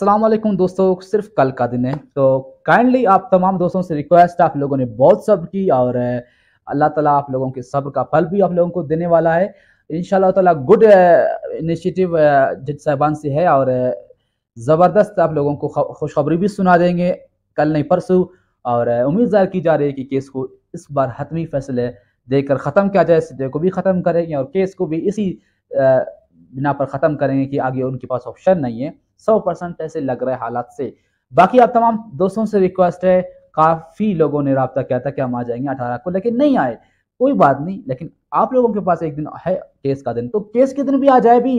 असलम दोस्तों सिर्फ कल का दिन है तो काइंडली आप तमाम दोस्तों से रिक्वेस्ट आप लोगों ने बहुत सब्र की और अल्लाह ताला आप लोगों के सब्र का फल भी आप लोगों को देने वाला है इन ताला गुड इनिशिएटिव जज साहबान से है और ज़बरदस्त आप लोगों को खुशखबरी भी सुना देंगे कल नहीं परसों और उम्मीद जाहिर की जा रही है कि केस को इस बार हतमी फैसले देकर ख़त्म किया जाए सिद्धे को भी ख़त्म करेंगे और केस को भी इसी बिना पर ख़त्म करेंगे कि आगे उनके पास ऑप्शन नहीं है सौ परसेंट ऐसे लग रहे हालात से बाकी आप तमाम दोस्तों से रिक्वेस्ट है काफी लोगों ने रहा किया था कि हम आ जाएंगे अठारह को लेकिन नहीं आए कोई बात नहीं लेकिन आप लोगों के पास एक दिन है केस का दिन तो केस के दिन भी आ जाए भी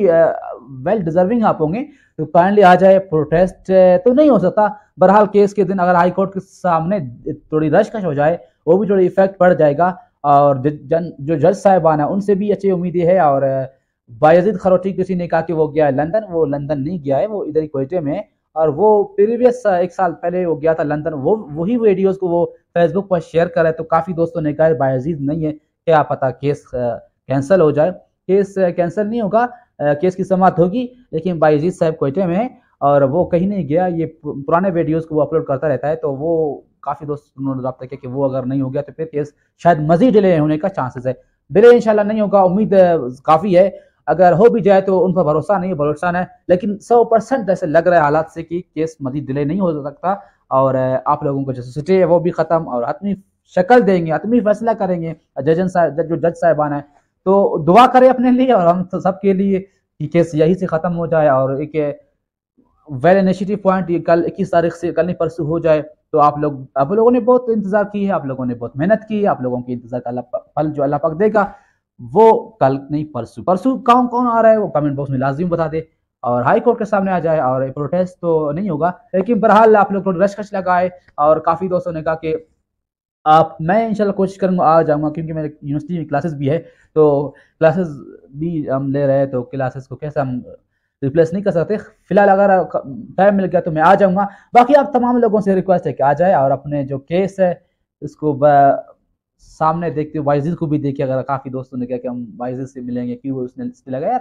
वेल डिजर्विंग आप होंगे तो काइंडली आ जाए प्रोटेस्ट तो नहीं हो सकता बहरहाल केस के दिन अगर हाईकोर्ट के सामने थोड़ी रशकश हो जाए वो भी थोड़ी इफेक्ट पड़ जाएगा और जन जो जज साहबान है उनसे भी अच्छी उम्मीदें है और बायजीद खरोटी किसी ने कहा कि वो गया है लंदन वो लंदन नहीं गया है वो इधर ही कोयटे में और वो प्रीवियस एक साल पहले वो गया था लंदन वो वही वीडियोस को वो फेसबुक पर शेयर कर रहे तो काफ़ी दोस्तों ने कहा बायजीद नहीं है क्या पता केस कैंसिल हो जाए केस कैंसिल नहीं होगा केस की समाप्त होगी लेकिन बायजीद साहब कोयटे में और वो कहीं नहीं गया ये पुराने वीडियोज़ को वो अपलोड करता रहता है तो वो काफ़ी दोस्त उन्होंने रब्ता किया कि वो अगर नहीं हो गया तो फिर केस शायद मजीद डिले होने का चांसेस है डिले इंशाल्लाह नहीं होगा उम्मीद काफ़ी है अगर हो भी जाए तो उन पर भरोसा नहीं भरोसा है लेकिन सौ परसेंट ऐसे लग रहा है हालात से कि केस मजीद डिले नहीं हो सकता और आप लोगों को जैसे सिटी है वो भी ख़त्म और आत्मी शक्ल देंगे आत्मी फैसला करेंगे जजन साहब जो जज साहिबान है तो दुआ करें अपने लिए और हम तो सबके लिए कि केस यहीं से ख़त्म हो जाए और एक वेल इनिशिएटिव पॉइंट कल इक्कीस तारीख से कल नहीं परसों हो जाए तो आप लोग आप लोगों ने बहुत इंतजार की है आप लोगों ने बहुत मेहनत की है आप लोगों के इंतजार का फल जो अल्लाह पाक देगा वो कल नहीं परसों परसों कौन कौन आ रहा है वो कमेंट बॉक्स में लाजिम बता दे और हाई कोर्ट के सामने आ जाए और प्रोटेस्ट तो नहीं होगा लेकिन बहरहाल आप लोग रशकश लगाए और काफ़ी दोस्तों ने कहा कि आप मैं इंशाल्लाह कोशिश करूँगा आ जाऊँगा क्योंकि मेरे यूनिवर्सिटी में क्लासेस भी है तो क्लासेस भी हम ले रहे हैं तो क्लासेस को कैसे हम रिप्लेस नहीं कर सकते फिलहाल अगर टाइम मिल गया तो मैं आ जाऊँगा बाकी आप तमाम लोगों से रिक्वेस्ट है कि आ जाए और अपने जो केस है उसको सामने देखते वाइजिस को भी देखिए अगर काफ़ी दोस्तों ने कहा कि हम वाइजिस से मिलेंगे क्यों उसने सिटे लगाया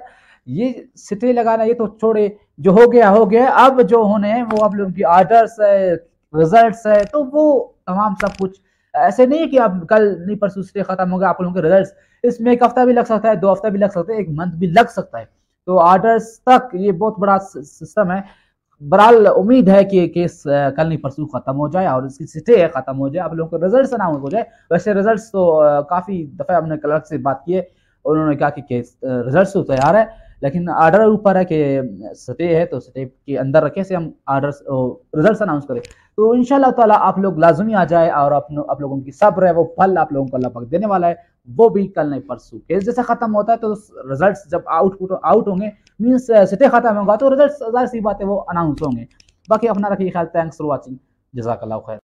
ये स्टे लगाना ये तो छोड़े जो हो गया हो गया अब जो होने हैं वो अब उनकी आर्डर्स है रिजल्ट है तो वो तमाम सब कुछ ऐसे नहीं है कि आप कल नहीं परसों स्टे खत्म हो गया आप लोगों के रिजल्ट इसमें एक हफ्ता भी लग सकता है दो हफ्ता भी लग सकता है एक मंथ भी लग सकता है तो आर्डर्स तक ये बहुत बड़ा सिस्टम है बहरहाल उम्मीद है कि केस कल नहीं परसों खत्म हो जाए और इसकी स्टे खत्म हो जाए आप लोगों को रिजल्ट अनाउंस हो जाए वैसे रिजल्ट तो काफ़ी दफ़ा हमने क्लर्क से बात किए उन्होंने कहा कि केस रिजल्ट तो तैयार है लेकिन आर्डर ऊपर है कि सटे है तो सटे के अंदर रखे से हम आर्डर रिजल्ट अनाउंस करें तो इन ताला आप लोग लाजमी आ जाए और आप, आप लोगों की सब्र है वो फल आप लोगों को अल्लाह देने वाला है वो भी कल नहीं परसों केस जैसे ख़त्म होता है तो रिजल्ट जब आउटपुट आउट होंगे मीन्स सटे ख़त्म होगा तो रिजल्ट सी बात है वो अनाउंस होंगे बाकी अपना रखिए ख्याल थैंक्स फॉर वॉचिंग जजाकल्ला खैर